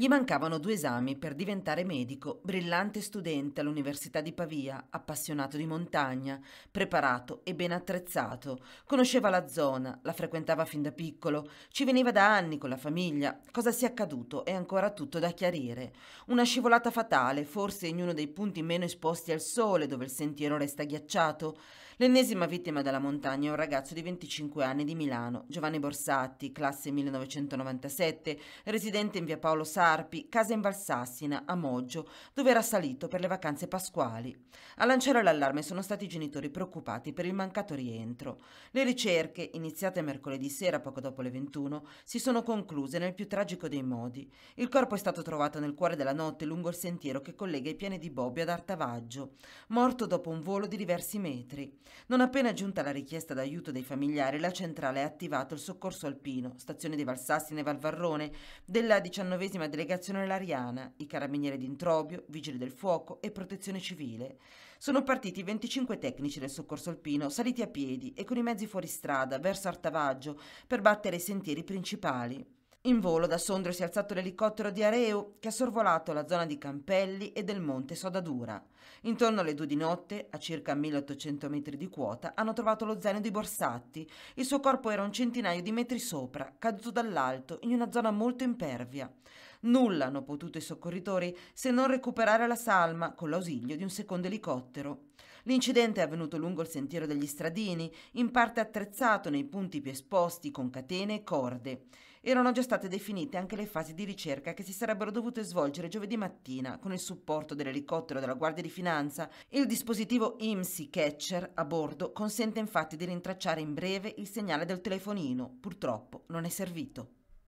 Gli mancavano due esami per diventare medico, brillante studente all'Università di Pavia, appassionato di montagna, preparato e ben attrezzato. Conosceva la zona, la frequentava fin da piccolo, ci veniva da anni con la famiglia. Cosa sia accaduto è ancora tutto da chiarire. Una scivolata fatale, forse in uno dei punti meno esposti al sole, dove il sentiero resta ghiacciato. L'ennesima vittima della montagna è un ragazzo di 25 anni di Milano, Giovanni Borsatti, classe 1997, residente in via Paolo Sarpi, casa in Valsassina, a Moggio, dove era salito per le vacanze pasquali. A lanciare l'allarme sono stati i genitori preoccupati per il mancato rientro. Le ricerche, iniziate mercoledì sera poco dopo le 21, si sono concluse nel più tragico dei modi. Il corpo è stato trovato nel cuore della notte lungo il sentiero che collega i piani di Bobbio ad Artavaggio, morto dopo un volo di diversi metri. Non appena giunta la richiesta d'aiuto dei familiari, la centrale ha attivato il soccorso alpino, stazione di Valsassine e Valvarrone, della diciannovesima delegazione Lariana, i carabinieri di Introbio, vigili del fuoco e protezione civile. Sono partiti 25 tecnici del soccorso alpino, saliti a piedi e con i mezzi fuoristrada verso Artavaggio per battere i sentieri principali. In volo da Sondrio si è alzato l'elicottero di Areu che ha sorvolato la zona di Campelli e del monte Sodadura. Intorno alle due di notte, a circa 1800 metri di quota, hanno trovato lo zaino di Borsatti. Il suo corpo era un centinaio di metri sopra, caduto dall'alto, in una zona molto impervia. Nulla hanno potuto i soccorritori se non recuperare la salma con l'ausilio di un secondo elicottero. L'incidente è avvenuto lungo il sentiero degli stradini, in parte attrezzato nei punti più esposti con catene e corde. Erano già state definite anche le fasi di ricerca che si sarebbero dovute svolgere giovedì mattina con il supporto dell'elicottero della Guardia di Finanza. Il dispositivo IMSI Catcher a bordo consente infatti di rintracciare in breve il segnale del telefonino. Purtroppo non è servito.